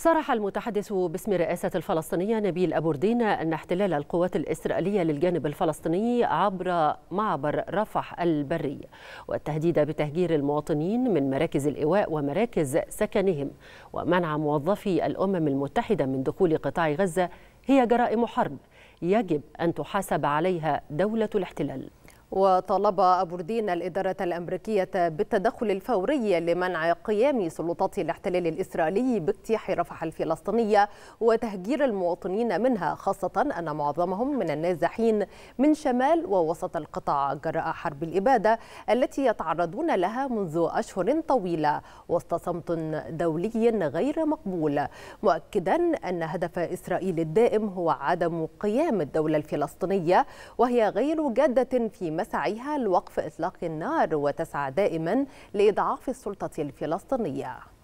صرح المتحدث باسم رئاسة الفلسطينية نبيل أبو أن احتلال القوات الإسرائيلية للجانب الفلسطيني عبر معبر رفح البري والتهديد بتهجير المواطنين من مراكز الإيواء ومراكز سكنهم ومنع موظفي الأمم المتحدة من دخول قطاع غزة هي جرائم حرب يجب أن تحاسب عليها دولة الاحتلال وطالب أبو الإدارة الأمريكية بالتدخل الفوري لمنع قيام سلطات الاحتلال الإسرائيلي باجتياح رفح الفلسطينية وتهجير المواطنين منها خاصة أن معظمهم من النازحين من شمال ووسط القطاع جراء حرب الإبادة التي يتعرضون لها منذ أشهر طويلة وسط صمت دولي غير مقبول مؤكدا أن هدف إسرائيل الدائم هو عدم قيام الدولة الفلسطينية وهي غير جادة في مسعيها لوقف إطلاق النار وتسعى دائما لإضعاف السلطة الفلسطينية